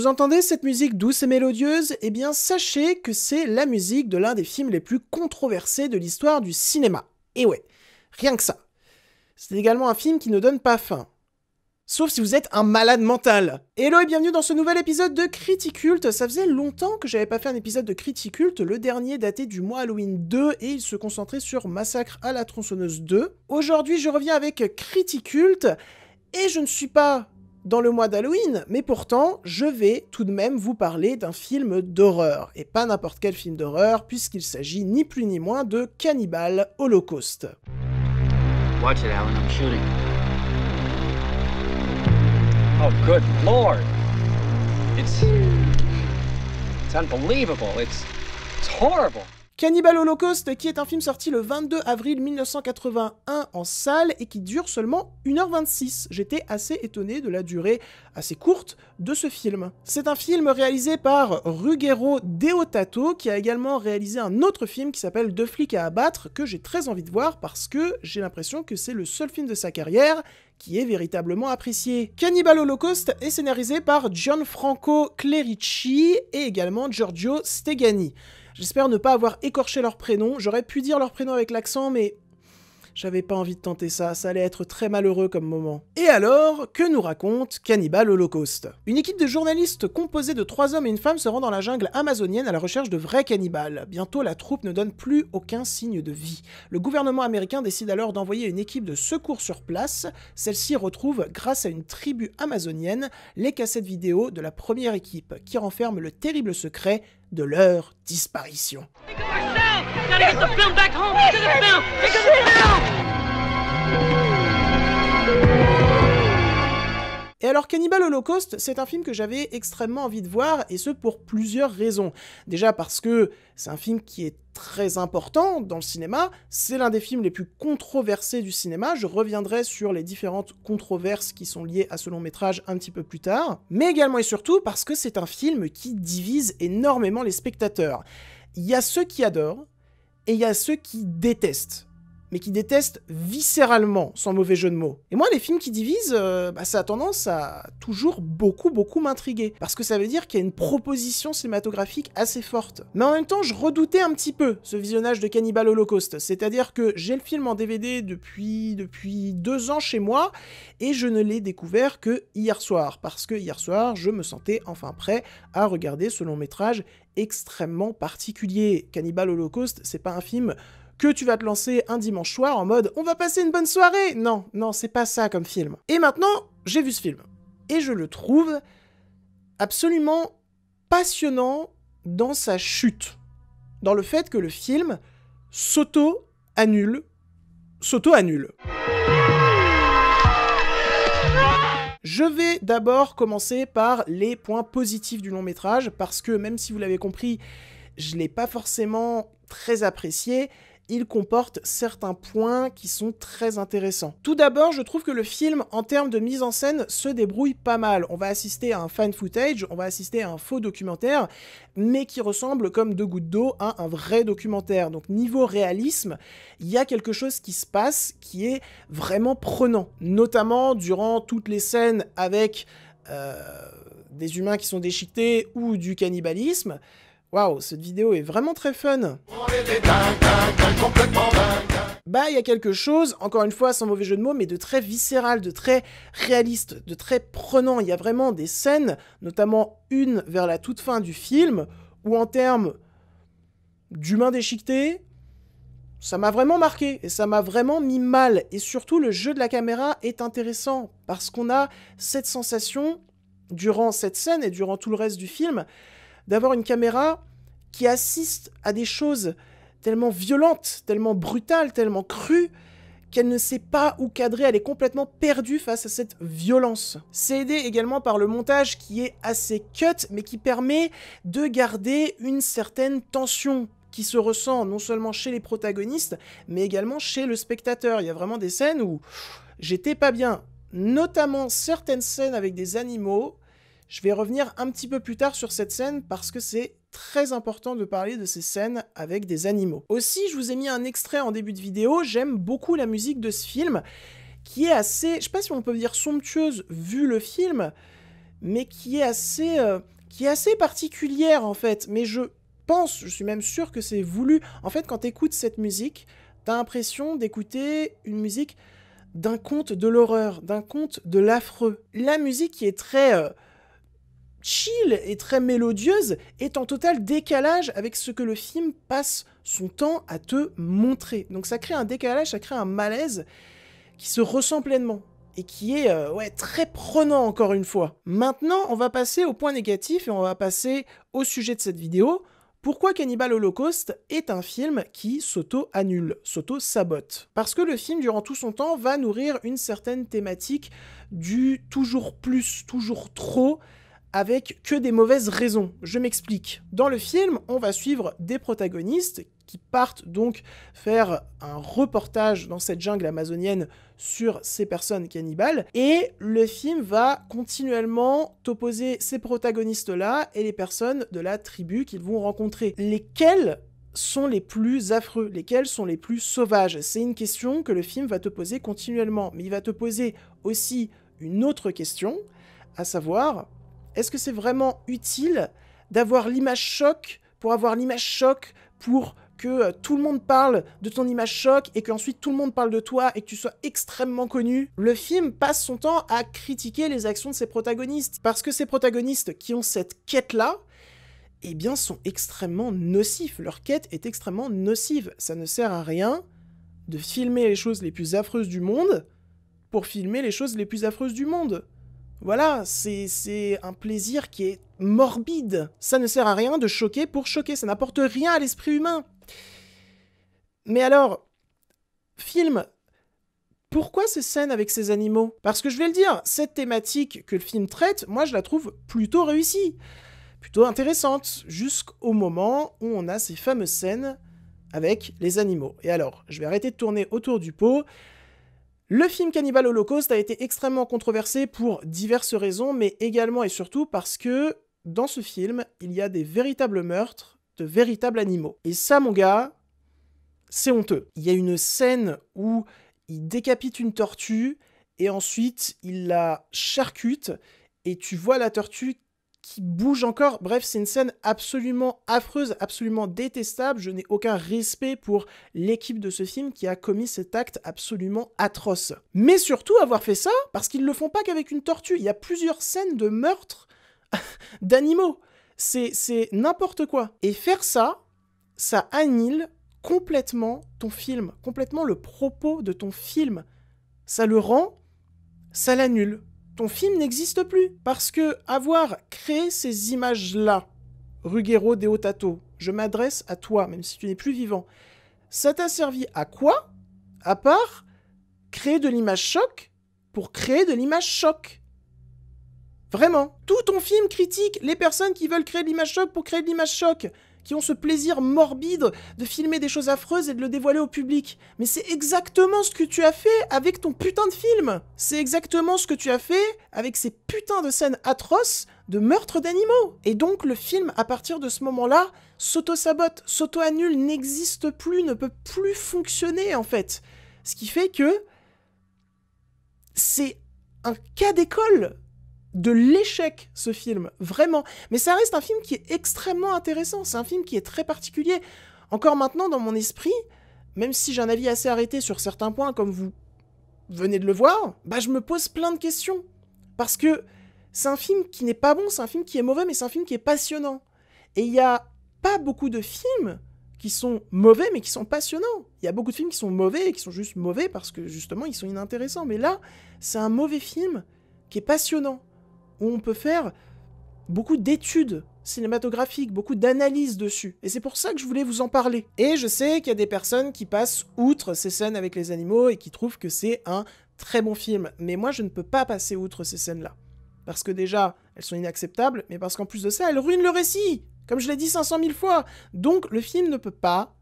Vous entendez cette musique douce et mélodieuse Eh bien, sachez que c'est la musique de l'un des films les plus controversés de l'histoire du cinéma. Et ouais, rien que ça. C'est également un film qui ne donne pas faim. Sauf si vous êtes un malade mental. Hello et bienvenue dans ce nouvel épisode de Criticult Ça faisait longtemps que j'avais pas fait un épisode de Criticult Le dernier daté du mois Halloween 2 et il se concentrait sur Massacre à la tronçonneuse 2. Aujourd'hui, je reviens avec Criticult et je ne suis pas dans le mois d'Halloween, mais pourtant, je vais tout de même vous parler d'un film d'horreur, et pas n'importe quel film d'horreur, puisqu'il s'agit ni plus ni moins de Cannibal Holocaust. Watch it, Alan, I'm shooting. Oh, good lord! It's. It's unbelievable, it's. It's horrible! Cannibal Holocaust, qui est un film sorti le 22 avril 1981 en salle et qui dure seulement 1h26. J'étais assez étonné de la durée assez courte de ce film. C'est un film réalisé par Ruggero Deotato, qui a également réalisé un autre film qui s'appelle Deux flics à abattre, que j'ai très envie de voir parce que j'ai l'impression que c'est le seul film de sa carrière qui est véritablement apprécié. Cannibal Holocaust est scénarisé par Gianfranco Clerici et également Giorgio Stegani. J'espère ne pas avoir écorché leur prénom. J'aurais pu dire leur prénom avec l'accent, mais j'avais pas envie de tenter ça, ça allait être très malheureux comme moment. Et alors, que nous raconte Cannibal Holocaust Une équipe de journalistes composée de trois hommes et une femme se rend dans la jungle amazonienne à la recherche de vrais cannibales. Bientôt, la troupe ne donne plus aucun signe de vie. Le gouvernement américain décide alors d'envoyer une équipe de secours sur place. Celle-ci retrouve, grâce à une tribu amazonienne, les cassettes vidéo de la première équipe, qui renferme le terrible secret de leur disparition. Et alors Cannibal Holocaust, c'est un film que j'avais extrêmement envie de voir, et ce pour plusieurs raisons. Déjà parce que c'est un film qui est très important dans le cinéma, c'est l'un des films les plus controversés du cinéma, je reviendrai sur les différentes controverses qui sont liées à ce long métrage un petit peu plus tard, mais également et surtout parce que c'est un film qui divise énormément les spectateurs il y a ceux qui adorent et il y a ceux qui détestent. Mais qui détestent viscéralement, sans mauvais jeu de mots. Et moi, les films qui divisent, euh, bah, ça a tendance à toujours beaucoup, beaucoup m'intriguer. Parce que ça veut dire qu'il y a une proposition cinématographique assez forte. Mais en même temps, je redoutais un petit peu ce visionnage de Cannibal Holocaust. C'est-à-dire que j'ai le film en DVD depuis, depuis deux ans chez moi, et je ne l'ai découvert que hier soir. Parce que hier soir, je me sentais enfin prêt à regarder ce long métrage extrêmement particulier. Cannibal Holocaust, c'est pas un film que tu vas te lancer un dimanche soir en mode on va passer une bonne soirée. Non, non, c'est pas ça comme film. Et maintenant, j'ai vu ce film et je le trouve absolument passionnant dans sa chute, dans le fait que le film s'auto-annule, s'auto-annule. Je vais d'abord commencer par les points positifs du long métrage, parce que même si vous l'avez compris, je ne l'ai pas forcément très apprécié, il comporte certains points qui sont très intéressants. Tout d'abord, je trouve que le film, en termes de mise en scène, se débrouille pas mal. On va assister à un fan footage, on va assister à un faux documentaire, mais qui ressemble comme deux gouttes d'eau à un vrai documentaire. Donc niveau réalisme, il y a quelque chose qui se passe qui est vraiment prenant, notamment durant toutes les scènes avec euh, des humains qui sont déchiquetés ou du cannibalisme. Waouh, cette vidéo est vraiment très fun Bah, il y a quelque chose, encore une fois, sans mauvais jeu de mots, mais de très viscéral, de très réaliste, de très prenant. Il y a vraiment des scènes, notamment une vers la toute fin du film, où en termes d'humain déchiqueté, ça m'a vraiment marqué et ça m'a vraiment mis mal. Et surtout, le jeu de la caméra est intéressant parce qu'on a cette sensation durant cette scène et durant tout le reste du film d'avoir une caméra qui assiste à des choses tellement violentes, tellement brutales, tellement crues, qu'elle ne sait pas où cadrer, elle est complètement perdue face à cette violence. C'est aidé également par le montage qui est assez cut, mais qui permet de garder une certaine tension qui se ressent non seulement chez les protagonistes, mais également chez le spectateur. Il y a vraiment des scènes où j'étais pas bien, notamment certaines scènes avec des animaux je vais revenir un petit peu plus tard sur cette scène parce que c'est très important de parler de ces scènes avec des animaux. Aussi, je vous ai mis un extrait en début de vidéo, j'aime beaucoup la musique de ce film qui est assez, je sais pas si on peut dire somptueuse vu le film, mais qui est assez, euh, qui est assez particulière en fait. Mais je pense, je suis même sûr que c'est voulu. En fait, quand tu écoutes cette musique, tu as l'impression d'écouter une musique d'un conte de l'horreur, d'un conte de l'affreux. La musique qui est très euh, chill et très mélodieuse est en total décalage avec ce que le film passe son temps à te montrer. Donc ça crée un décalage, ça crée un malaise qui se ressent pleinement et qui est euh, ouais, très prenant encore une fois. Maintenant, on va passer au point négatif et on va passer au sujet de cette vidéo. Pourquoi Cannibal Holocaust est un film qui s'auto-annule, s'auto-sabote Parce que le film, durant tout son temps, va nourrir une certaine thématique du toujours plus, toujours trop, avec que des mauvaises raisons. Je m'explique. Dans le film, on va suivre des protagonistes qui partent donc faire un reportage dans cette jungle amazonienne sur ces personnes cannibales. Et le film va continuellement t'opposer ces protagonistes-là et les personnes de la tribu qu'ils vont rencontrer. Lesquels sont les plus affreux, lesquels sont les plus sauvages C'est une question que le film va te poser continuellement, mais il va te poser aussi une autre question, à savoir est-ce que c'est vraiment utile d'avoir l'image choc pour avoir l'image choc pour que euh, tout le monde parle de ton image choc et qu'ensuite tout le monde parle de toi et que tu sois extrêmement connu. Le film passe son temps à critiquer les actions de ses protagonistes parce que ces protagonistes qui ont cette quête-là, eh bien, sont extrêmement nocifs. Leur quête est extrêmement nocive. Ça ne sert à rien de filmer les choses les plus affreuses du monde pour filmer les choses les plus affreuses du monde. Voilà, c'est un plaisir qui est morbide. Ça ne sert à rien de choquer pour choquer, ça n'apporte rien à l'esprit humain. Mais alors, film, pourquoi ces scènes avec ces animaux Parce que je vais le dire, cette thématique que le film traite, moi je la trouve plutôt réussie, plutôt intéressante, jusqu'au moment où on a ces fameuses scènes avec les animaux. Et alors, je vais arrêter de tourner autour du pot. Le film Cannibal Holocaust a été extrêmement controversé pour diverses raisons, mais également et surtout parce que dans ce film, il y a des véritables meurtres de véritables animaux. Et ça, mon gars, c'est honteux. Il y a une scène où il décapite une tortue et ensuite il la charcute et tu vois la tortue qui bouge encore. Bref, c'est une scène absolument affreuse, absolument détestable. Je n'ai aucun respect pour l'équipe de ce film qui a commis cet acte absolument atroce. Mais surtout avoir fait ça, parce qu'ils ne le font pas qu'avec une tortue. Il y a plusieurs scènes de meurtre d'animaux. C'est n'importe quoi. Et faire ça, ça annule complètement ton film, complètement le propos de ton film. Ça le rend, ça l'annule ton film n'existe plus. Parce que avoir créé ces images-là, Ruggero de je m'adresse à toi, même si tu n'es plus vivant, ça t'a servi à quoi À part créer de l'image choc pour créer de l'image choc. Vraiment. Tout ton film critique les personnes qui veulent créer de l'image choc pour créer de l'image choc qui ont ce plaisir morbide de filmer des choses affreuses et de le dévoiler au public. Mais c'est exactement ce que tu as fait avec ton putain de film C'est exactement ce que tu as fait avec ces putains de scènes atroces de meurtres d'animaux Et donc le film, à partir de ce moment-là, s'auto-sabote, s'auto-annule, n'existe plus, ne peut plus fonctionner en fait. Ce qui fait que c'est un cas d'école de l'échec, ce film, vraiment. Mais ça reste un film qui est extrêmement intéressant, c'est un film qui est très particulier. Encore maintenant, dans mon esprit, même si j'ai un avis assez arrêté sur certains points, comme vous venez de le voir, bah je me pose plein de questions. Parce que c'est un film qui n'est pas bon, c'est un film qui est mauvais, mais c'est un film qui est passionnant. Et il n'y a pas beaucoup de films qui sont mauvais, mais qui sont passionnants. Il y a beaucoup de films qui sont mauvais et qui sont juste mauvais parce que justement, ils sont inintéressants. Mais là, c'est un mauvais film qui est passionnant où on peut faire beaucoup d'études cinématographiques, beaucoup d'analyses dessus. Et c'est pour ça que je voulais vous en parler. Et je sais qu'il y a des personnes qui passent outre ces scènes avec les animaux et qui trouvent que c'est un très bon film. Mais moi, je ne peux pas passer outre ces scènes-là. Parce que déjà, elles sont inacceptables, mais parce qu'en plus de ça, elles ruinent le récit. Comme je l'ai dit 500 000 fois. Donc, le film ne peut pas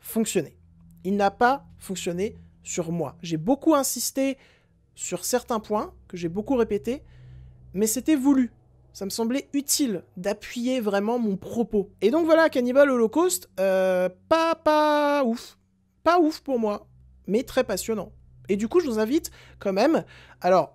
fonctionner. Il n'a pas fonctionné sur moi. J'ai beaucoup insisté sur certains points que j'ai beaucoup répétés, mais c'était voulu. Ça me semblait utile d'appuyer vraiment mon propos. Et donc voilà, Cannibal Holocaust, euh, pas, ouf. Pas ouf pour moi, mais très passionnant. Et du coup, je vous invite quand même. Alors,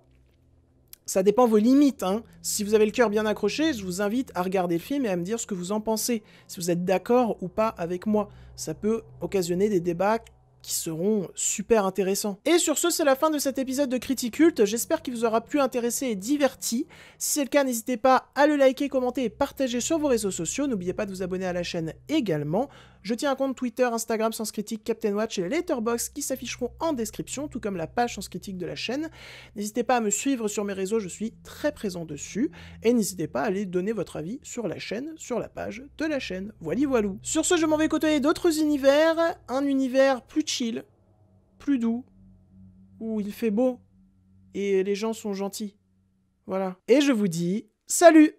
ça dépend vos limites. Hein. Si vous avez le cœur bien accroché, je vous invite à regarder le film et à me dire ce que vous en pensez. Si vous êtes d'accord ou pas avec moi, ça peut occasionner des débats qui seront super intéressants. Et sur ce, c'est la fin de cet épisode de Criticulte. J'espère qu'il vous aura plu, intéressé et diverti. Si c'est le cas, n'hésitez pas à le liker, commenter et partager sur vos réseaux sociaux. N'oubliez pas de vous abonner à la chaîne également. Je tiens un compte Twitter, Instagram, Science Critique, Captain Watch et Letterbox qui s'afficheront en description, tout comme la page Science Critique de la chaîne. N'hésitez pas à me suivre sur mes réseaux, je suis très présent dessus. Et n'hésitez pas à aller donner votre avis sur la chaîne, sur la page de la chaîne. Voilà, voilou. Sur ce, je m'en vais côtoyer d'autres univers, un univers plus chill, plus doux, où il fait beau et les gens sont gentils. Voilà. Et je vous dis, salut